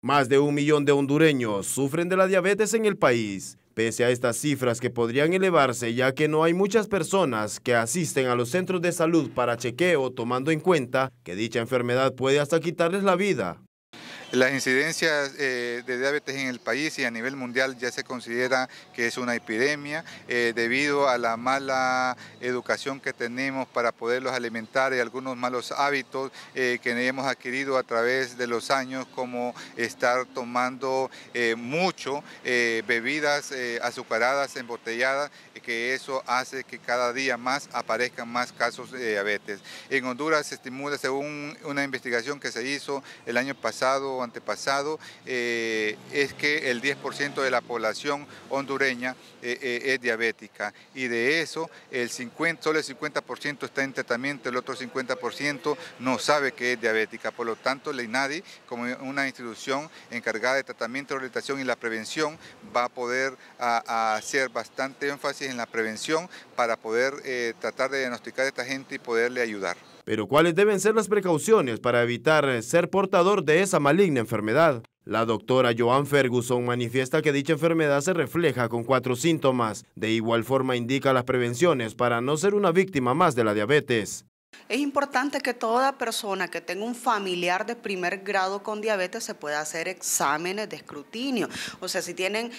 Más de un millón de hondureños sufren de la diabetes en el país. Pese a estas cifras que podrían elevarse ya que no hay muchas personas que asisten a los centros de salud para chequeo tomando en cuenta que dicha enfermedad puede hasta quitarles la vida. Las incidencias eh, de diabetes en el país y a nivel mundial ya se considera que es una epidemia eh, debido a la mala educación que tenemos para poderlos alimentar y algunos malos hábitos eh, que hemos adquirido a través de los años como estar tomando mucho bebidas azucaradas, embotelladas, que eso hace que cada día más aparezcan más casos de diabetes. En Honduras se estimula, según una investigación que se hizo el año pasado, antepasado eh, es que el 10% de la población hondureña eh, eh, es diabética y de eso el 50, solo el 50% está en tratamiento, el otro 50% no sabe que es diabética. Por lo tanto, la INADI, como una institución encargada de tratamiento, orientación y la prevención, va a poder hacer bastante énfasis en la prevención para poder tratar de diagnosticar a esta gente y poderle ayudar. Pero ¿cuáles deben ser las precauciones para evitar eh, ser portador de esa maligna enfermedad? La doctora Joan Ferguson manifiesta que dicha enfermedad se refleja con cuatro síntomas. De igual forma indica las prevenciones para no ser una víctima más de la diabetes. Es importante que toda persona que tenga un familiar de primer grado con diabetes se pueda hacer exámenes de escrutinio. O sea, si tienen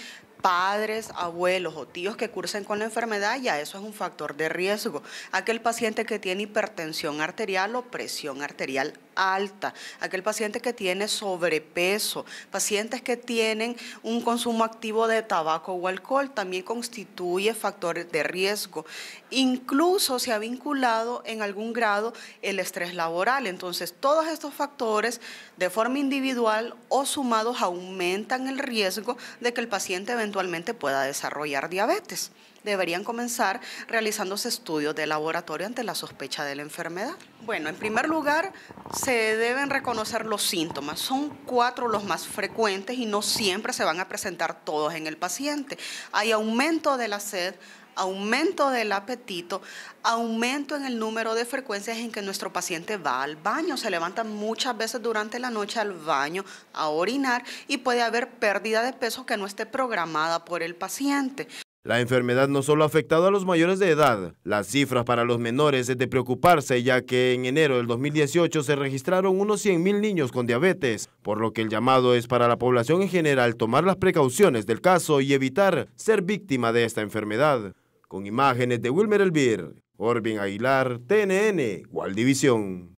padres, abuelos o tíos que cursen con la enfermedad, ya eso es un factor de riesgo. Aquel paciente que tiene hipertensión arterial o presión arterial alta, aquel paciente que tiene sobrepeso, pacientes que tienen un consumo activo de tabaco o alcohol, también constituye factores de riesgo. Incluso se ha vinculado en algún grado el estrés laboral. Entonces, todos estos factores de forma individual o sumados aumentan el riesgo de que el paciente eventualmente pueda desarrollar diabetes deberían comenzar realizándose estudios de laboratorio ante la sospecha de la enfermedad. Bueno, en primer lugar, se deben reconocer los síntomas. Son cuatro los más frecuentes y no siempre se van a presentar todos en el paciente. Hay aumento de la sed, aumento del apetito, aumento en el número de frecuencias en que nuestro paciente va al baño, se levanta muchas veces durante la noche al baño a orinar y puede haber pérdida de peso que no esté programada por el paciente. La enfermedad no solo ha afectado a los mayores de edad, las cifras para los menores es de preocuparse ya que en enero del 2018 se registraron unos 100.000 niños con diabetes, por lo que el llamado es para la población en general tomar las precauciones del caso y evitar ser víctima de esta enfermedad. Con imágenes de Wilmer Elvir, Orbin Aguilar, TNN, Guadivisión.